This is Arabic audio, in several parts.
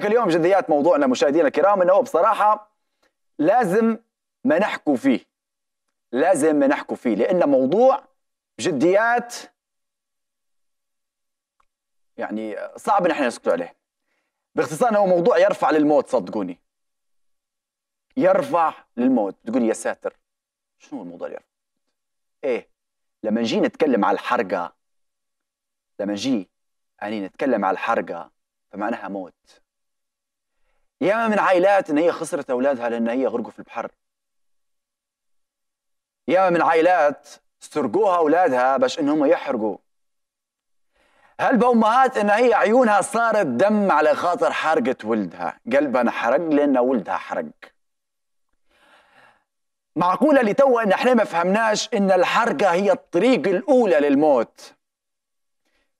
اليوم جديات موضوعنا مشاهدينا الكرام انه بصراحه لازم ما نحكوا فيه لازم ما نحكوا فيه لان موضوع جديات يعني صعب نحن نسكتوا عليه باختصار هو موضوع يرفع للموت صدقوني يرفع للموت تقول يا ساتر شنو الموضوع يرفع ايه لما نجي نتكلم على الحرقه لما نجي يعني نتكلم على الحرقه فمعناها موت ياما من عائلات ان هي خسرت اولادها لان هي غرقوا في البحر ياما من عائلات سرقوها اولادها باش انهم يحرقوا هل بامهات ان هي عيونها صارت دم على خاطر حرقه ولدها قلبها انحرق لان ولدها حرق معقوله اللي توا ان احنا ما فهمناش ان الحرقه هي الطريق الاولى للموت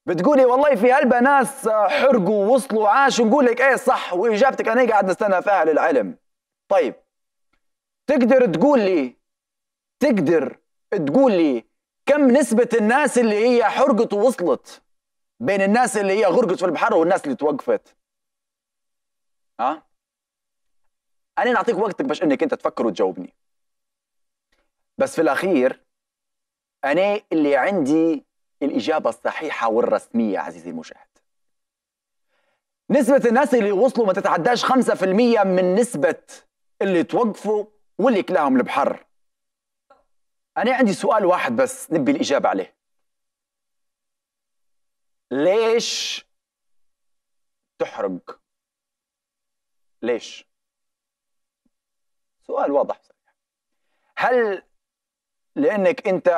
بتقولي والله في هلبة ناس حرقوا ووصلوا وعاشوا نقول لك ايه صح واجابتك انا قاعد نستنى فيها للعلم طيب تقدر تقول لي تقدر تقول لي كم نسبة الناس اللي هي حرقت ووصلت بين الناس اللي هي غرقت في البحر والناس اللي توقفت ها انا نعطيك وقتك باش انك انت تفكر وتجاوبني بس في الاخير انا اللي عندي الإجابة الصحيحة والرسمية عزيزي المشاهد نسبة الناس اللي وصلوا ما تتعداش 5% من نسبة اللي توقفوا واللي كلاهم البحر أنا عندي سؤال واحد بس نبي الإجابة عليه ليش تحرق ليش سؤال واضح هل لأنك أنت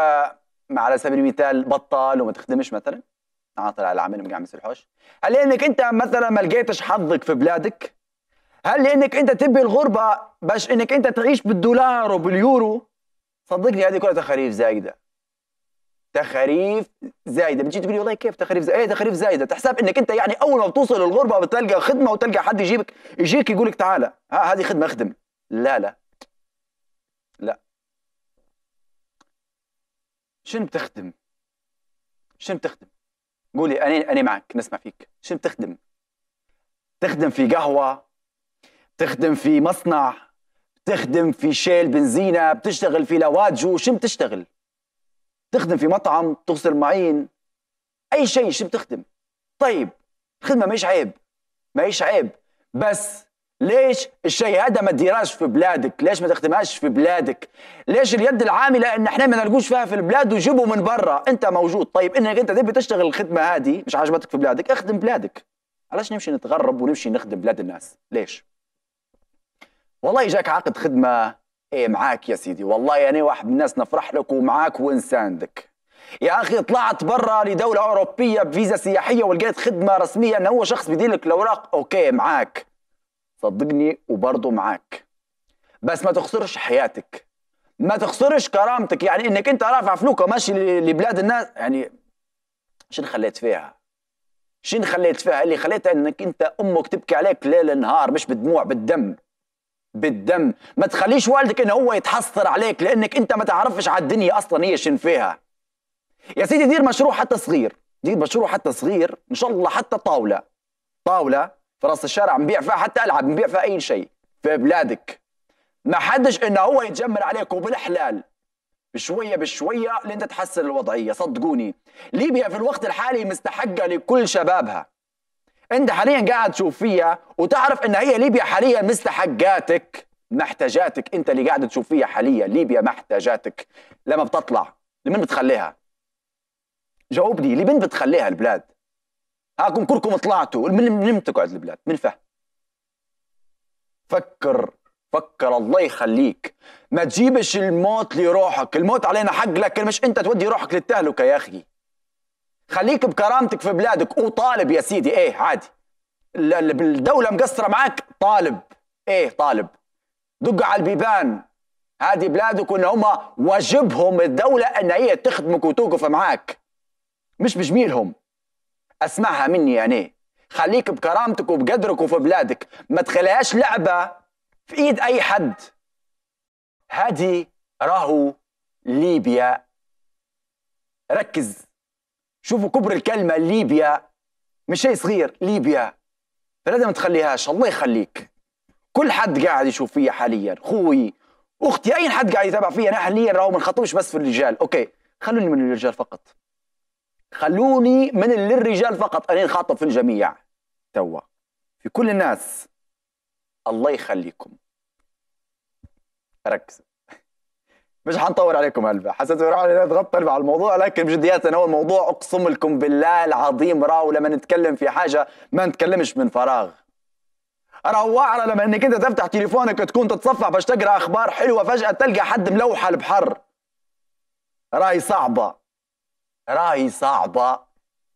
على سبيل المثال بطال وما تخدمش مثلا عاطل على العمل ما قاعد الحوش هل لانك انت مثلا ما لقيتش حظك في بلادك هل لانك انت تبي الغربه باش انك انت تعيش بالدولار وباليورو صدقني هذه كلها تخاريف زايده تخاريف زايده بتجي تقول لي والله كيف تخاريف زايده ايه تخاريف زايده تحسب انك انت يعني اول ما بتوصل الغربه بتلقى خدمه وتلقى حد يجيبك يجيك يقول لك تعالى ها هذه خدمه اخدم لا لا لا شنو بتخدم شنو بتخدم قولي انا انا معك نسمع فيك شنو بتخدم تخدم في قهوه بتخدم في مصنع بتخدم في شيل بنزينه بتشتغل في لواجو شنو بتشتغل تخدم في مطعم تغسل معين اي شيء شنو بتخدم طيب الخدمه ماهيش عيب ماهيش عيب بس ليش الشيء هذا ما تديرهاش في بلادك ليش ما تخدمهاش في بلادك ليش اليد العامله ان احنا ما نلقوش فيها في البلاد وجيبوا من برا انت موجود طيب انك انت تبي تشتغل الخدمه هذه مش عجبتك في بلادك اخدم بلادك علاش نمشي نتغرب ونمشي نخدم بلاد الناس ليش والله جاك عقد خدمه ايه معاك يا سيدي والله يعني واحد من الناس نفرح لك ومعاك ونساندك. يا اخي طلعت برا لدوله اوروبيه بفيزا سياحيه ولقيت خدمه رسميه ان هو شخص بيدير لك الاوراق اوكي معاك صدقني وبرضه معاك بس ما تخسرش حياتك ما تخسرش كرامتك يعني انك انت رافع فلوكه وماشي لبلاد الناس يعني شنو خليت فيها شنو خليت فيها اللي خليتها انك انت امك تبكي عليك ليل نهار مش بالدموع بالدم بالدم ما تخليش والدك انه هو يتحسر عليك لانك انت ما تعرفش على الدنيا اصلا هي شنو فيها يا سيدي دير مشروع حتى صغير دير مشروع حتى صغير ان شاء الله حتى طاوله طاوله في راس الشارع نبيع فيها حتى العاب نبيع فيها اي شيء في بلادك ما حدش انه هو يتجمل عليك وبالحلال بشوية بشوية لين تتحسن الوضعية صدقوني ليبيا في الوقت الحالي مستحقة لكل شبابها انت حاليا قاعد تشوف فيها وتعرف ان هي ليبيا حاليا مستحقاتك محتاجاتك انت اللي قاعد تشوف فيها حاليا ليبيا محتاجاتك لما بتطلع لمن بتخليها جاوبني لمين بتخليها البلاد هاكم كلكم طلعتوا من من تقعد البلاد من فهم فكر فكر الله يخليك ما تجيبش الموت لروحك الموت علينا حق لكن مش انت تودي روحك للتهلكه يا اخي خليك بكرامتك في بلادك وطالب يا سيدي ايه عادي الدوله مقصره معاك طالب ايه طالب دق على البيبان هذه بلادك وان هم واجبهم الدوله ان هي تخدمك وتوقف معاك مش بجميلهم اسمعها مني انا يعني. خليك بكرامتك وبقدرك وفي بلادك ما تخليهاش لعبه في ايد اي حد هادي راهو ليبيا ركز شوفوا كبر الكلمه ليبيا مش شيء صغير ليبيا فلازم تخليهاش الله يخليك كل حد قاعد يشوف فيا حاليا خوي اختي اي حد قاعد يتابع فيا انا حاليا راهو ما نخاطبش بس في الرجال اوكي خلوني من الرجال فقط خلوني من للرجال فقط أنا خاطب في الجميع توا في كل الناس الله يخليكم ركزوا مش حنطول عليكم هلبا حسيت روحي اتغطى على الموضوع لكن بجديات هو الموضوع اقسم لكم بالله العظيم راهو لما نتكلم في حاجه ما نتكلمش من فراغ راهو واعره لما انك انت تفتح تليفونك تكون تتصفح باش تقرا اخبار حلوه فجاه تلقى حد ملوح البحر راي صعبه راهي صعبة